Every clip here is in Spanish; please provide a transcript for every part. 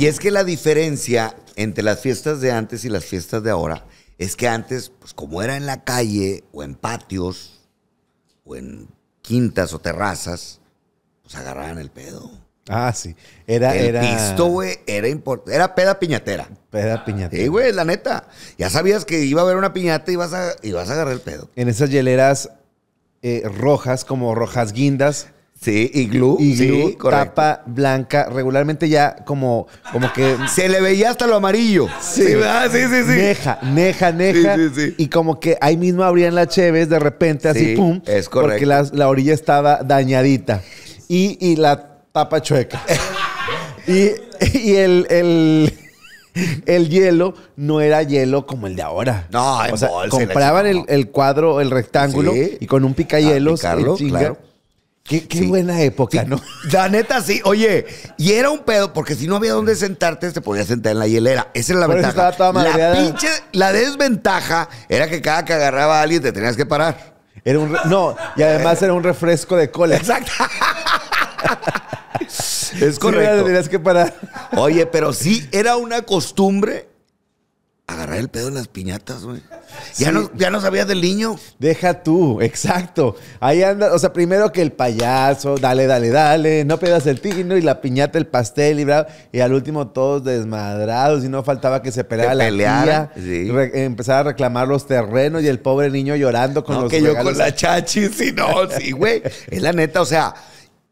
Y es que la diferencia entre las fiestas de antes y las fiestas de ahora es que antes, pues como era en la calle o en patios o en quintas o terrazas, pues agarraban el pedo. Ah, sí. Era, el era. Pisto, güey, era importante. Era peda piñatera. Peda piñatera. Sí, güey, la neta. Ya sabías que iba a haber una piñata y vas a, y vas a agarrar el pedo. En esas hieleras eh, rojas, como rojas guindas. Sí, y glue. sí, tapa blanca. Regularmente ya como, como que. Se le veía hasta lo amarillo. Sí, sí, sí, Neja, neja, neja. y como que ahí mismo abrían las cheves de repente, así, pum. Es Porque la, orilla estaba dañadita. Y, la tapa chueca. y, el, hielo no era hielo como el de ahora. No, o sea, compraban el, cuadro, el rectángulo y con un picahielos, sí, eh, claro. Qué, qué buena época, ¿no? La neta, sí. Oye, y era un pedo, porque si no había dónde sentarte, te podías sentar en la hielera. Esa era la verdad ventaja. la pinche, la desventaja era que cada que agarraba a alguien te tenías que parar. Era un no, y además era un refresco de cola. Exacto. es correcto. tenías que parar. Oye, pero sí era una costumbre agarrar el pedo en las piñatas, güey. Ya, no, ya no sabías del niño. Deja tú, exacto. Ahí anda, o sea, primero que el payaso, dale, dale, dale, no pedas el tigre y la piñata, el pastel y bravo. Y al último todos desmadrados y no faltaba que se peleara la tía, empezar a reclamar los terrenos y el pobre niño llorando con no, que yo con la chachi, sí, no, sí, güey. Es la neta, o sea,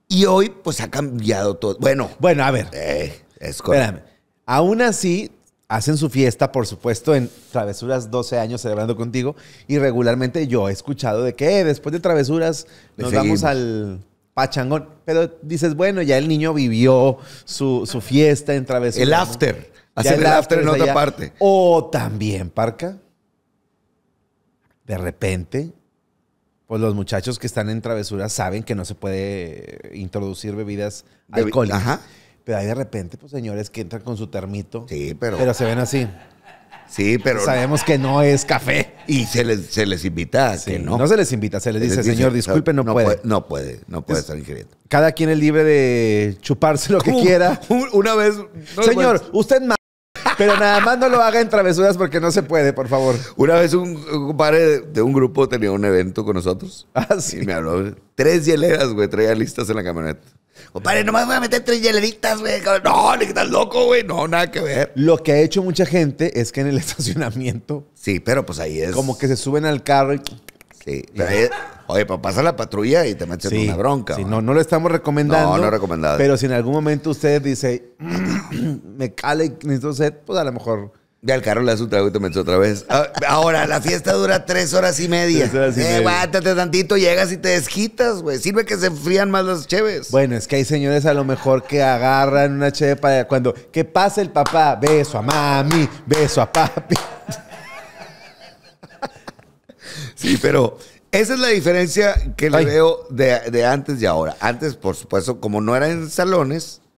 y hoy pues ha cambiado todo. Bueno. Bueno, a ver. Eh, Espérame. Aún así, hacen su fiesta, por supuesto, en Travesuras 12 años celebrando contigo. Y regularmente yo he escuchado de que eh, después de Travesuras nos vamos al pachangón. Pero dices, bueno, ya el niño vivió su, fiesta en Travesuras. El after. Hacer el, after, en otra parte. O también, Parca, de repente pues los muchachos que están en Travesuras saben que no se puede introducir bebidas alcohólicas. Ajá. Pero ahí de repente, pues señores que entran con su termito. Sí, pero. Pero se ven así. Sí, pero. Sabemos que no es café. Y se les, se les invita no. se les invita, se les, dice, señor, disculpe, no, puede. No puede, no puede estar ingiriendo. Cada quien es libre de chuparse lo que quiera. Una vez. señor, usted más. Pero nada más no lo haga en travesuras porque no se puede, por favor. Una vez un padre de un grupo tenía un evento con nosotros. Ah, sí. Y me habló. Tres hieleras, güey, traía listas en la camioneta. Compadre, no me voy a meter tres yeleditas, güey. No, ni que estás loco, güey. No, nada que ver. Lo que ha hecho mucha gente es que en el estacionamiento. Sí, pero pues ahí es. Como que se suben al carro y. Sí, oye, pues pasa la patrulla y te metes una bronca. Sí, no, no lo estamos recomendando. No, no recomendado. Pero si en algún momento usted dice, me cale, necesito sed, pues a lo mejor ya el carro le hace un te otra vez. Ah, ahora, la fiesta dura tres horas y media. Tres horas eh, tantito, llegas y te desquitas, güey. Sirve que se enfrían más las cheves. Bueno, es que hay señores a lo mejor que agarran una cheve para cuando. ¿Qué pasa el papá? Beso a mami, beso a papi. sí, pero esa es la diferencia que le veo de, antes y ahora. Antes, por supuesto, como no eran en salones